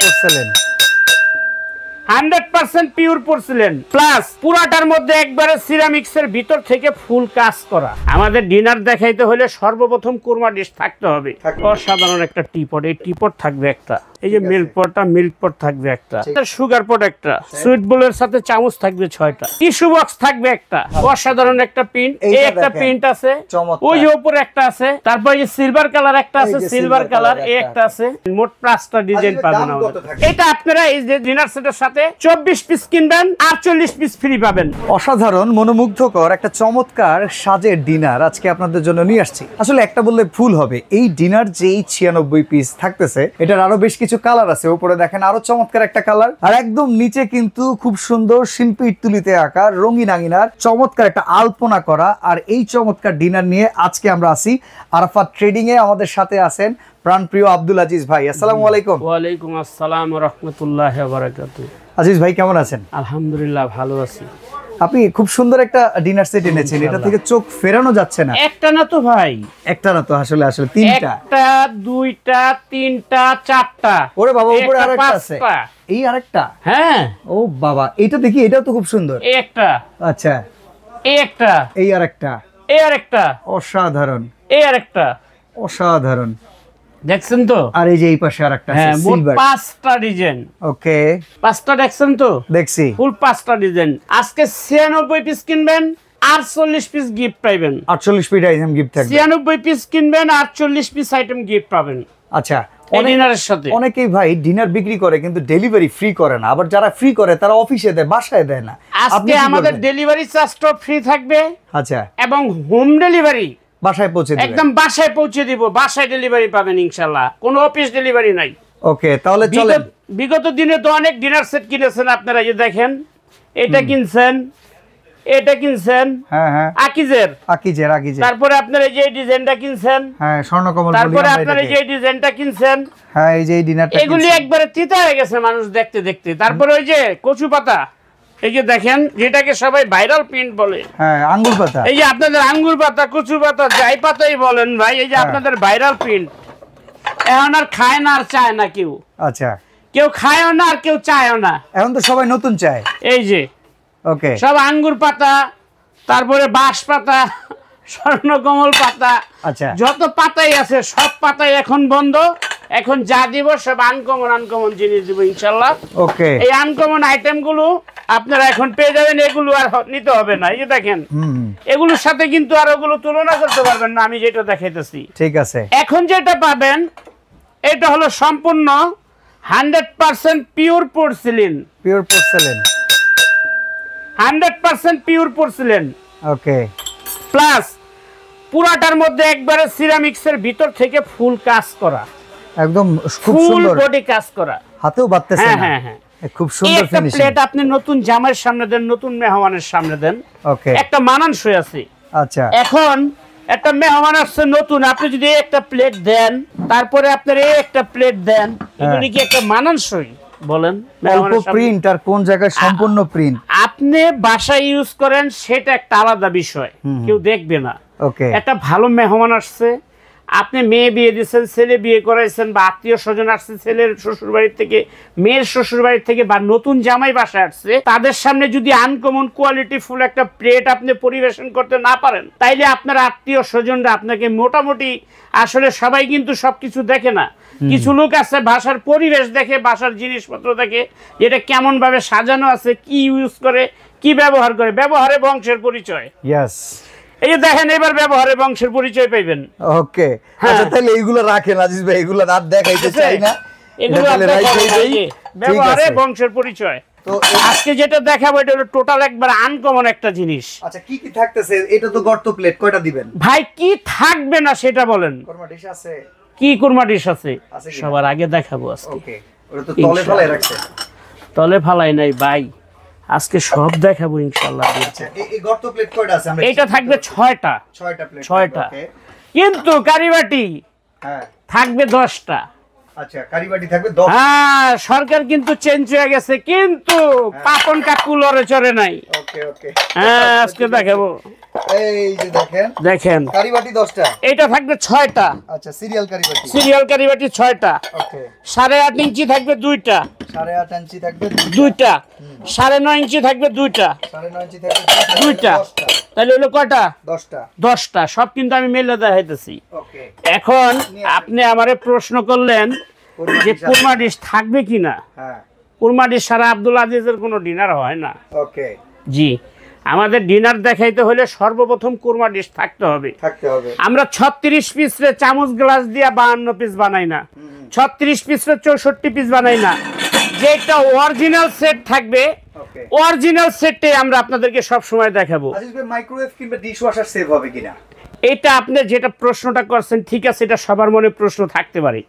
Porcelain hundred percent pure পড়ছিলেন plus পুরাটার মধ্যে একবারে সিরামিক্সের ভিতর থেকে ফুল কাজ করা আমাদের ডিনার দেখাইতে হলে সর্বপ্রথম কোরমা ডিশ থাকতে হবে অসাধারণ একটা টিপট এই টিপট থাকবে একটা এই যে মিল্ক পটটা মিল্ক পট থাকবে একটা সুগার পট একটা সুইট বোলের সাথে চামচ থাকবে ছয়টা টিস্যু বক্স থাকবে একটা হ্যাঁ। অসাধারণ একটা প্রিন্ট এই একটা প্রিন্ট আছে ওই যে উপরে একটা আছে তারপর এই সিলভার কালার একটা আছে সিলভার কালার এই একটা আছে মোট পাঁচটা ডিজাইন আচ্ছা, পাবেন এটা আপনারা এই যে ডিনার সেটের সাথে চব্বিশ পিস কিনবেন আটচল্লিশ পিস ফ্রি পাবেন অসাধারণ মনোমুগ্ধকর একটা চমৎকার সাজের ডিনার আজকে আপনাদের জন্য নিয়ে আসছি আসলে একটা বললে ভুল হবে এই ডিনার যেই ছিয়ানব্বই পিস থাকতেছে এটার আরো বেশ কিছু কিছু কালার আছে উপরে দেখেন আরো চমৎকার একটা কালার আর একদম নিচে কিন্তু খুব সুন্দর শিল্পী তুলিতে আঁকা রঙিন আঙিনার চমৎকার একটা আলপনা করা আর এই চমৎকার ডিনার নিয়ে আজকে আমরা আসি আরাফা ট্রেডিং এ আমাদের সাথে আছেন প্রাণপ্রিয় আব্দুল আজিজ ভাই আসসালামু আলাইকুম ওয়ালাইকুম আসসালাম রহমতুল্লাহ আজিজ ভাই কেমন আছেন আলহামদুলিল্লাহ ভালো আছি আপনি খুব সুন্দর একটা ডিনার সেট এনেছেন এটা থেকে চোখ ফেরানো যাচ্ছে না একটা না তো ভাই একটা না তো আসলে আসলে তিনটা একটা দুইটা তিনটা চারটা ওরে বাবা উপরে আরেকটা আছে এই আরেকটা হ্যাঁ ও বাবা এটা দেখি এটাও তো খুব সুন্দর এই একটা আচ্ছা এই একটা এই আরেকটা এই আরেকটা অসাধারণ এই আরেকটা অসাধারণ দেখছেন তো আর এই যে এই পাশে আরেকটা হ্যাঁ পাঁচটা ডিজাইন ওকে পাঁচটা দেখছেন তো দেখছি ফুল পাঁচটা ডিজাইন আজকে 96 পিস কিনবেন 48 পিস গিফট পাবেন 48 পিস আইটেম গিফট থাকবে 96 পিস কিনবেন 48 পিস আইটেম গিফট পাবেন আচ্ছা ডিনারের সাথে অনেকেই ভাই ডিনার বিক্রি করে কিন্তু ডেলিভারি ফ্রি করে না আবার যারা ফ্রি করে তারা অফিসে দেয় বাসায় দেয় না আজকে আমাদের ডেলিভারি চার্জটা ফ্রি থাকবে আচ্ছা এবং হোম ডেলিভারি বাসায় পৌঁছে দিব একদম বাসায় পৌঁছে দিব বাসায় ডেলিভারি পাবেন ইনশাআল্লাহ কোনো অফিস ডেলিভারি নাই ওকে তাহলে চলেন বিগত দিনে তো অনেক ডিনার সেট কিনেছেন আপনারা যে দেখেন এটা কিনছেন এটা কিনছেন হ্যাঁ হ্যাঁ আকিজের আকিজের আকিজের তারপরে আপনারা যে ডিজাইনটা কিনছেন হ্যাঁ স্বর্ণকমল তারপরে আপনারা যে ডিজাইনটা কিনছেন হ্যাঁ এই যে ডিনারটা এগুলি একবারে তিতা হয়ে গেছে মানুষ দেখতে দেখতে তারপরে ওই যে কচু পাতা এই যে দেখেন যেটাকে সবাই ভাইরাল প্রিন্ট বলে হ্যাঁ আঙ্গুর পাতা এই যে আপনাদের আঙ্গুর পাতা কুচু পাতা যাই পাতাই বলেন ভাই এই যে হ্যাঁ। আপনাদের ভাইরাল প্রিন্ট এখন আর খায় না আর চায় না কেউ আচ্ছা কেউ খায়ও না আর কেউ চায়ও না এখন তো সবাই নতুন চায় এই যে ওকে সব আঙ্গুর পাতা তারপরে বাঁশ পাতা কমল পাতা আচ্ছা যত পাতাই আছে সব পাতাই এখন বন্ধ এখন যা দিব সব আনকমন আনকমন জিনিস দিব ইনশাল্লাহ ওকে এই আনকমন আইটেম গুলো আপনারা এখন পেয়ে যাবেন এগুলো আর নিতে হবে না এই যে দেখেন এগুলোর সাথে কিন্তু আর ওগুলো তুলনা করতে পারবেন না আমি যেটা দেখাইতেছি ঠিক আছে এখন যেটা পাবেন এটা হলো সম্পূর্ণ hundred percent pure porcelain pure porcelain hundred percent pure porcelain okay plus পুরাটার মধ্যে একবারে সিরামিক্সের ভিতর থেকে ফুল কাজ করা একদম খুব সুন্দর বডি কাজ করা হাতেও হ্যাঁ, না হ্যাঁ হ্যাঁ খুব সুন্দর ফিনিশিং প্লেট আপনি নতুন জামার সামনে দেন নতুন মেহমানের সামনে দেন ওকে একটা মানানসই আছে আচ্ছা এখন একটা মেহমান আসছে নতুন আপনি যদি একটা প্লেট দেন তারপরে আপনার এই একটা প্লেট দেন হ্যাঁ। কি একটা মানানসই বলেন অল্প প্রিন্ট আর কোন জায়গায় সম্পূর্ণ প্রিন্ট আপনি বাসায় ইউজ করেন সেটা একটা আলাদা বিষয় কেউ দেখবে না ওকে একটা ভালো মেহমান আসছে আপনি মেয়ে বিয়ে দিয়েছেন ছেলে বিয়ে করাইছেন বা আত্মীয় স্বজন আসছে ছেলের শ্বশুর বাড়ির থেকে মেয়ের শ্বশুর বাড়ির থেকে বা নতুন জামাই বাসায় আসছে তাদের সামনে যদি আনকমন কোয়ালিটি ফুল একটা প্লেট আপনি পরিবেশন করতে না পারেন তাইলে আপনার আত্মীয় স্বজনরা আপনাকে মোটামুটি আসলে সবাই কিন্তু সবকিছু দেখে না কিছু লোক আছে ভাষার পরিবেশ দেখে ভাষার জিনিসপত্র দেখে এটা কেমন ভাবে সাজানো আছে কি ইউজ করে কি ব্যবহার করে ব্যবহারে বংশের পরিচয় ইয়াস এই যে দেখেন এবার ব্যবহারে বংশের পরিচয় পাইবেন ওকে হ্যাঁ। আচ্ছা তাহলে এইগুলো রাখেন আজিজ ভাই এগুলো রাত দেখাইতে আচ্ছা, চাই না আনকমন একটা জিনিস আচ্ছা তো ভাই কি থাকবে না সেটা বলেন কি ডিশ আছে সবার আগে দেখাবো তলে তলে ফালাই নাই ভাই আজকে সব দেখাবো ইনশাআল্লাহ আচ্ছা, এই গর্ত প্লেট কয়টা আছে আমরা এটা থাকবে 6টা 6টা প্লেট 6টা কিন্তু কারিবাটি হ্যাঁ থাকবে 10টা আচ্ছা, হ্যাঁ, সরকার কিন্তু চেঞ্জ হয়ে গেছে কিন্তু হ্যাঁ। পাপন কাকু চড়ে নাই হ্যাঁ আজকে দেখাবো এই যে দেখেন থাকবে 6টা সিরিয়াল আচ্ছা, কারিবাটি সিরিয়াল কারিবাটি 6টা ইঞ্চি থাকবে দুইটা 8.5 ইঞ্চি থাকবে ইঞ্চি থাকবে 2টা 9.5 তাহলে হলো কটা দশটা দশটা সব কিন্তু আমি মেলে দেখাইতেছি এখন আপনি আমার প্রশ্ন করলেন যে কুরমা ডিশ থাকবে কি না হ্যাঁ। কুরমা ডিশ সারা আব্দুল আজিজের কোনো ডিনার হয় না জি আমাদের ডিনার দেখাইতে হলে সর্বপ্রথম কুরমা ডিশ থাকতে হবে আমরা ছত্রিশ পিস চামচ গ্লাস দিয়ে বাহান্ন পিস বানাই না ছত্রিশ পিস চৌষট্টি পিস বানাই না যে একটা অরিজিনাল সেট থাকবে অরিজিনাল সেটটাই আমরা আপনাদেরকে সব সময় দেখাবো মাইক্রোওয়েভ কিংবা সেভ হবে কিনা এটা আপনি যেটা প্রশ্নটা করছেন ঠিক আছে এটা সবার মনে প্রশ্ন থাকতে পারে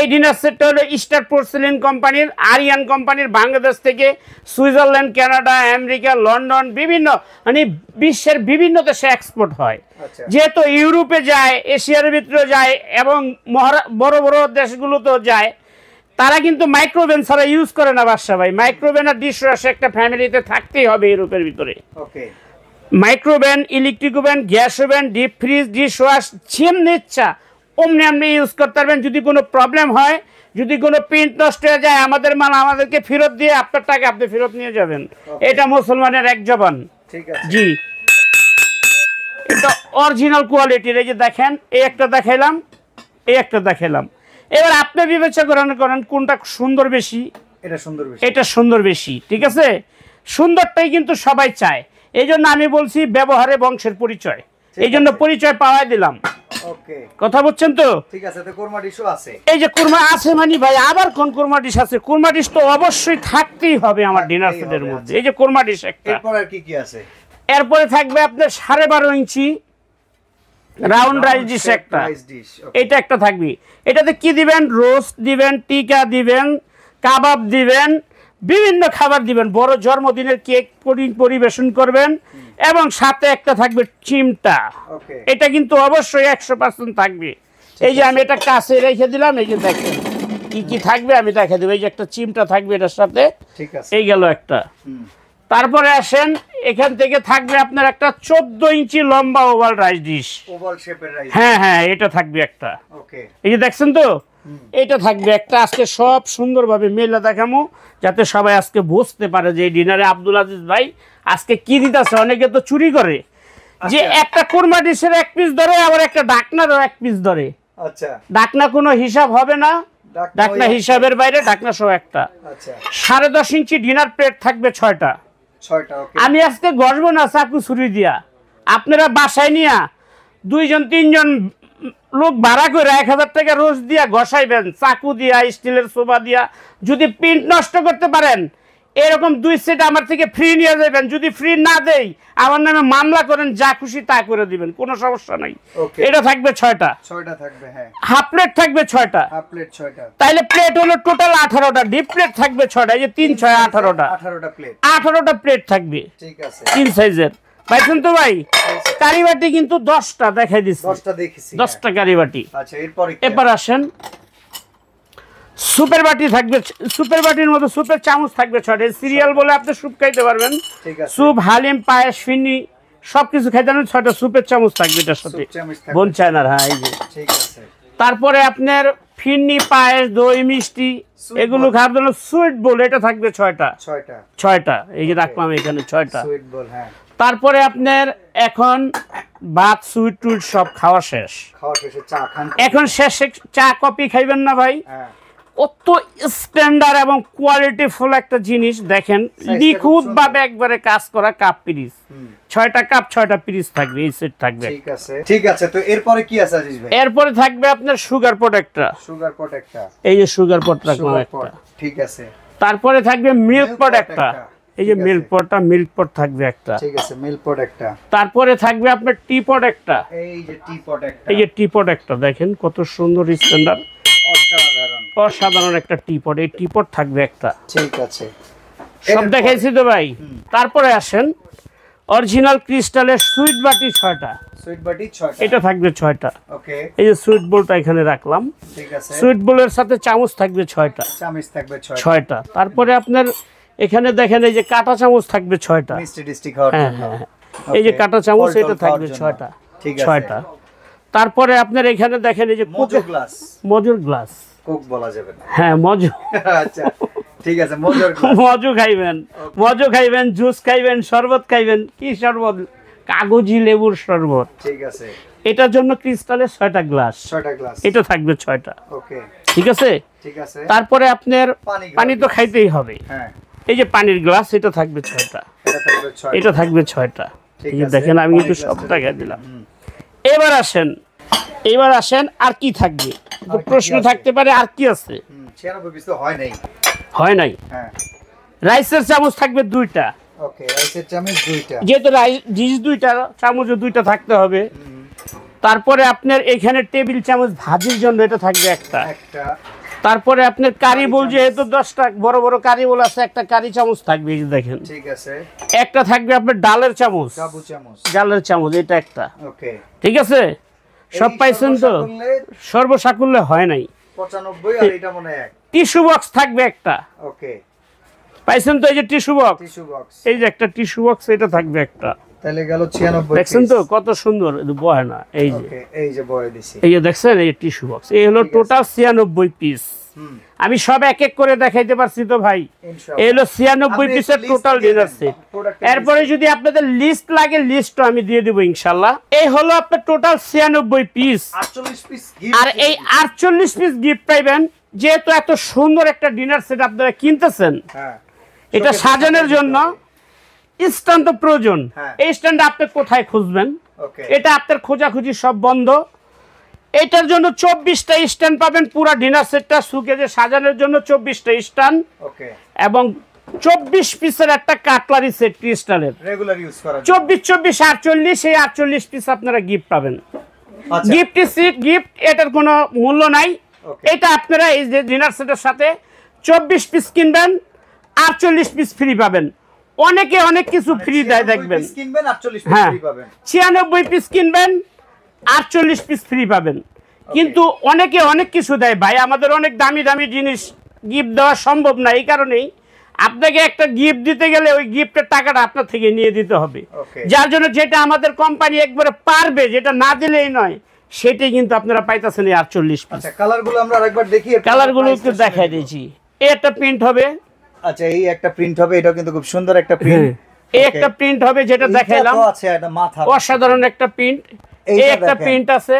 এই ডিনার সেটটা হলো স্টার পোর্সেলিন কোম্পানির আরিয়ান কোম্পানির বাংলাদেশ থেকে সুইজারল্যান্ড কানাডা আমেরিকা লন্ডন বিভিন্ন মানে বিশ্বের বিভিন্ন দেশে এক্সপোর্ট হয় আচ্ছা। যেহেতু ইউরোপে যায় এশিয়ার ভিতরে যায় এবং বড় বড় দেশগুলোতেও যায় তারা কিন্তু মাইক্রোভেন ছাড়া ইউজ করে না বাদশা ভাই মাইক্রোভেন আর ডিশ একটা ফ্যামিলিতে থাকতেই হবে ইউরোপের ভিতরে okay microwave electric oven gas oven deep fridge dish wash যেমনি ইচ্ছা অমনি আপনি ইউজ করতে পারবেন যদি কোনো প্রবলেম হয় যদি কোনো প্রিন্ট নষ্ট হয়ে যায় আমাদের মাল আমাদেরকে ফেরত দিয়ে আপনার টাকা আপনি ফেরত নিয়ে যাবেন এটা মুসলমানের এক জবান জি এটা অরিজিনাল কোয়ালিটির এই যে দেখেন এই একটা দেখাইলাম এই একটা দেখাইলাম এবার আপনি বিবেচনা করেন করেন কোনটা সুন্দর বেশি এটা সুন্দর বেশি এটা সুন্দর বেশি ঠিক আছে সুন্দরটাই কিন্তু সবাই চায় এই জন্য আমি বলছি ব্যবহারে বংশের পরিচয় এই জন্য পরিচয় পাওয়াই দিলাম কথা বলছেন তো ঠিক আছে আছে এই যে কুরমা আছে মানে ভাই আবার কোন কুরমা ডিশ আছে কুরমা ডিশ তো অবশ্যই থাকতেই হবে আমার ডিনার সেটের মধ্যে আচ্ছা। এই যে কুরমা ডিশ একটা কি কি আছে এরপরে থাকবে আপনার সাড়ে বারো ইঞ্চি রাউন্ড রাইস ডিশ একটা এটা একটা থাকবে এটাতে কি দিবেন রোস্ট দিবেন টিকা দিবেন কাবাব দিবেন বিভিন্ন খাবার দিবেন বড় জন্মদিনের কেক পরিবেশন করবেন এবং সাথে একটা থাকবে চিমটা এটা কিন্তু অবশ্যই একশো পার্সেন্ট থাকবে এই যে আমি এটা কাছে রেখে দিলাম এই যে দেখেন কি কি থাকবে আমি দেখে দেবো এই যে একটা চিমটা থাকবে এটার সাথে এই গেল একটা তারপরে আসেন এখান থেকে থাকবে আপনার একটা চোদ্দ ইঞ্চি লম্বা ওভাল রাইস ডিশ হ্যাঁ হ্যাঁ এটা থাকবে একটা এই যে দেখছেন তো এটা থাকবে একটা আজকে সব সুন্দরভাবে মেলা দেখামো যাতে সবাই আজকে বুঝতে পারে যে ডিনারে আব্দুল আজিজ ভাই আজকে কি দিতেছে অনেকে তো চুরি করে আচ্ছা। যে একটা কুরমা ডিশের এক পিস ধরে আবার একটা ডাকনারও এক পিস ধরে আচ্ছা ডাকনা কোনো হিসাব হবে না ডাকনা হিসাবের বাইরে ডাকনা সহ একটা আচ্ছা। সাড়ে দশ ইঞ্চি ডিনার প্লেট থাকবে ছয়টা আমি আজকে ঘষবো না চাকু ছুরি দিয়া আপনারা বাসায় নিয়া দুইজন তিনজন লোক ভাড়া করে এক হাজার টাকা রোজ দিয়া ঘষাইবেন চাকু দিয়া স্টিলের সোফা দিয়া যদি প্রিন্ট নষ্ট করতে পারেন এরকম দুই সেট আমার থেকে ফ্রি নিয়ে যাবেন যদি ফ্রি না দেই আমার নামে মামলা করেন যা খুশি তা করে দিবেন কোনো সমস্যা নাই এটা থাকবে ছয়টা ছয়টা থাকবে হ্যাঁ হাফ প্লেট থাকবে ছয়টা হাফ প্লেট ছয়টা তাহলে প্লেট হলো টোটাল আঠারোটা ডিপ প্লেট থাকবে ছয়টা এই যে তিন ছয় আঠারোটা আঠারোটা প্লেট প্লেট থাকবে ঠিক আছে তিন সাইজের পাইছেন তো ভাই কারিবাটি কিন্তু দশটা দেখাই দিচ্ছি দশটা দেখেছি হ্যাঁ। দশটা কারিবাটি আচ্ছা এবার আসেন সুপার বাটি থাকবে সুপার বাটির মতো সুপের চামচ থাকবে ছটে সিরিয়াল বলে আপনি স্যুপ খাইতে পারবেন স্যুপ হালিম পায়েস ফিনি সবকিছু খাইতে পারবেন ছয়টা সুপের চামচ থাকবে এটার সাথে বোন চায়নার হ্যাঁ এই যে তারপরে আপনার ফিরনি পায়েস দই মিষ্টি এগুলো খাওয়ার জন্য সুইট বোল এটা থাকবে ছয়টা ছয়টা এই যে রাখলাম এখানে ছয়টা হ্যাঁ। তারপরে আপনার এখন ভাত সুইট টুইট সব খাওয়া শেষ খাওয়া চা খান এখন শেষে চা কপি খাইবেন না ভাই হ্যাঁ অত স্ট্যান্ডার্ড এবং কোয়ালিটিফুল একটা জিনিস দেখেন নিখুঁত ভাবে একবারে কাজ করা কাপ পিরিস ছয়টা কাপ ছয়টা পিরিস থাকবে এই সেট থাকবে ঠিক আছে ঠিক আছে তো এরপরে কি আছে আজিজ ভাই এরপরে থাকবে আপনার সুগার পট একটা সুগার পট এই যে সুগার পট ঠিক আছে তারপরে থাকবে মিল্ক পট একটা এই যে মিল্ক পটটা মিল্ক পট থাকবে একটা ঠিক আছে মিল্ক পট একটা তারপরে থাকবে আপনার টি পট একটা এই যে টি পট একটা এই যে টি পট একটা দেখেন কত সুন্দর স্ট্যান্ডার্ড অসাধারণ একটা টিপট এই টিপট থাকবে একটা ঠিক আছে সব দেখাইছি তো ভাই তারপরে আসেন অরিজিনাল ক্রিস্টালের সুইট বাটি ছয়টা এটা থাকবে ছয়টা এই যে সুইট বোলটা এখানে রাখলাম সুইট বোলের সাথে চামচ থাকবে ছয়টা ছয়টা তারপরে আপনার এখানে দেখেন এই যে কাটা চামচ থাকবে ছয়টা হ্যাঁ, হ্যাঁ, হ্যাঁ। এই যে কাটা চামচ এটা থাকবে ছয়টা ঠিক ছয়টা তারপরে আপনার এখানে দেখেন এই যে মজুর গ্লাস মজুর গ্লাস কোক বলা যাবে না হ্যাঁ মজু আচ্ছা ঠিক আছে মজু খাইবেন মজু খাইবেন জুস খাইবেন শরবত খাইবেন কি শরবত কাগজি লেবুর শরবত ঠিক আছে এটার জন্য ক্রিস্টালের ছয়টা গ্লাস ছয়টা গ্লাস এটা থাকবে ছয়টা ওকে ঠিক আছে ঠিক আছে তারপরে আপনার পানি তো খাইতেই হবে হ্যাঁ এই যে পানির গ্লাস এটা থাকবে ছয়টা এটা থাকবে ছয়টা ঠিক আছে দেখেন আমি একটু সব টাকা দিলাম এবার আসেন এবার আসেন আর কি থাকবে প্রশ্ন থাকতে পারে আর কি আছে হয় নাই হয় নাই হ্যাঁ। রাইসের চামচ থাকবে দুইটা যেহেতু দুইটা চামচও দুইটা থাকতে হবে তারপরে আপনার এখানে টেবিল চামচ ভাজির জন্য এটা থাকবে একটা তারপরে আপনার কারি বোল যেহেতু দশটা বড় বড় কারি বোল আছে একটা কারি চামচ থাকবে এই দেখেন ঠিক আছে একটা থাকবে আপনার ডালের চামচ চামচ ডালের চামচ এটা একটা ওকে ঠিক আছে সব পাইছেন তো সর্বসাকুল্যে হয় নাই টিস্যু বক্স থাকবে একটা ওকে পাইছেন তো এই যে টিস্যু বক্স টিস্যু বক্স এই যে একটা টিস্যু বক্স এটা থাকবে একটা তাহলে গেল 96 দেখছেন তো কত সুন্দর বয় না এই যে এই যে বয় দিছি এই যে দেখছেন এই টিস্যু বক্স এই হলো টোটাল 96 পিস আমি সব এক এক করে দেখাইতে পারছি তো ভাই এই হলো 96 পিসের টোটাল ডিনার সেট এরপরে যদি আপনাদের লিস্ট লাগে লিস্টও আমি দিয়ে দিব ইনশাআল্লাহ এই হলো আপনার টোটাল 96 পিস 48 পিস আর এই 48 পিস গিফট পাইবেন যেহেতু এত সুন্দর একটা ডিনার সেট আপনারা কিনতেছেন হ্যাঁ। এটা সাজানোর জন্য স্ট্যান্ড তো প্রয়োজন হ্যাঁ। এই স্ট্যান্ড আপনি কোথায় খুঁজবেন এটা আপনার খোঁজাখুঁজি সব বন্ধ এটার জন্য চব্বিশটা স্ট্যান্ড পাবেন পুরো ডিনার সেটটা সুকেজে সাজানোর জন্য চব্বিশটা স্ট্যান্ড এবং চব্বিশ পিসের একটা কাটলারি সেট ক্রিস্টালের চব্বিশ চব্বিশ আটচল্লিশ এই আটচল্লিশ পিস আপনারা গিফট পাবেন গিফট আচ্ছা। গিফট এটার কোনো মূল্য নাই এটা আপনারা এই যে ডিনার সেটের সাথে চব্বিশ পিস কিনবেন আটচল্লিশ পিস ফ্রি পাবেন অনেকে অনেক কিছু ফ্রি মানে দেয় দেখবেন হ্যাঁ ছিয়ানব্বই পিস কিনবেন আটচল্লিশ পিস ফ্রি হ্যাঁ। পাবেন কিন্তু অনেকে অনেক কিছু দেয় ভাই আমাদের অনেক দামি দামি জিনিস গিফট দেওয়া সম্ভব না এই কারণেই আপনাকে একটা গিফট দিতে গেলে ওই গিফটের টাকাটা আপনার থেকে নিয়ে দিতে হবে যার জন্য যেটা আমাদের কোম্পানি একবারে পারবে যেটা না দিলেই নয় সেটাই কিন্তু আপনারা পাইতেছেন এই আটচল্লিশ পিস কালারগুলো আচ্ছা, আমরা দেখি কালারগুলো একটু দেখাই দিয়েছি এটা প্রিন্ট হবে আচ্ছা এই একটা প্রিন্ট হবে এটা কিন্তু খুব সুন্দর একটা প্রিন্ট হ্যাঁ। এই একটা প্রিন্ট হবে যেটা দেখাইলাম আছে একটা মাথা অসাধারণ একটা প্রিন্ট এই একটা প্রিন্ট আছে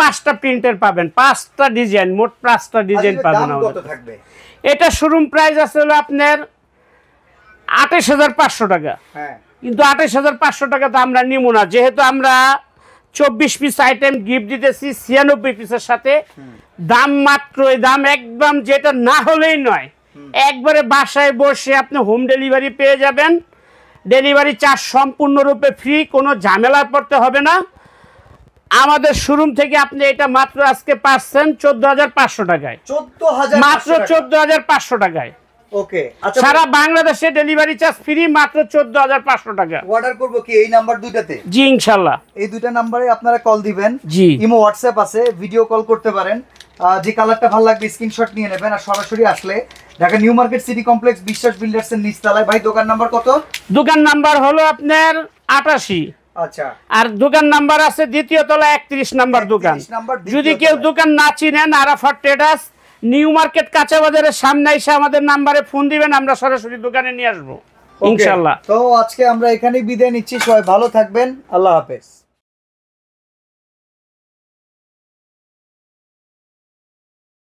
পাঁচটা প্রিন্টের পাবেন পাঁচটা ডিজাইন মোট পাঁচটা ডিজাইন আচ্ছা, পাবেন আমাদের এটা শোরুম আপনার হাজার পাঁচশো টাকা হ্যাঁ। কিন্তু আঠাশ হাজার পাঁচশো টাকা তো আমরা নিব না যেহেতু আমরা চব্বিশ পিস আইটেম গিফট দিতেছি ছিয়ানব্বই পিসের সাথে দাম মাত্র দাম একদম যেটা না হলেই নয় একবারে বাসায় বসে আপনি হোম ডেলিভারি পেয়ে যাবেন ডেলিভারি চার্জ সম্পূর্ণরূপে ফ্রি কোনো ঝামেলা পড়তে হবে না আমাদের শোরুম থেকে আপনি এটা মাত্র আজকে পাচ্ছেন চোদ্দ হাজার পাঁচশো টাকায় মাত্র চোদ্দ হাজার পাঁচশো টাকায় আচ্ছা, সারা বাংলাদেশে ডেলিভারি চার্জ ফ্রি মাত্র 14500 টাকা অর্ডার কি এই নাম্বার দুইটাতে জি এই দুইটা আপনারা কল দিবেন জি ইমো হোয়াটসঅ্যাপ আছে ভিডিও কল করতে পারেন যে কালারটা ভালো লাগবে স্ক্রিনশট নিয়ে নেবেন আর সরাসরি আসলে Dhaka New Market City Complex Biswas Builders এর নিচতলায় ভাই দোকান নাম্বার কত দোকান নাম্বার হলো আপনার আটাশি আচ্ছা আর দোকান নাম্বার আছে দ্বিতীয় তলা একত্রিশ নাম্বার দোকান যদি কেউ দোকান না চিনেন আরাফার ট্রেডার্স নিউ মার্কেট কাঁচা বাজারের সামনে এসে আমাদের নাম্বারে ফোন দিবেন আমরা সরাসরি দোকানে নিয়ে আসবো ইনশাল্লাহ তো আজকে আমরা এখানেই বিদায় নিচ্ছি সবাই ভালো থাকবেন আল্লাহ হাফেজ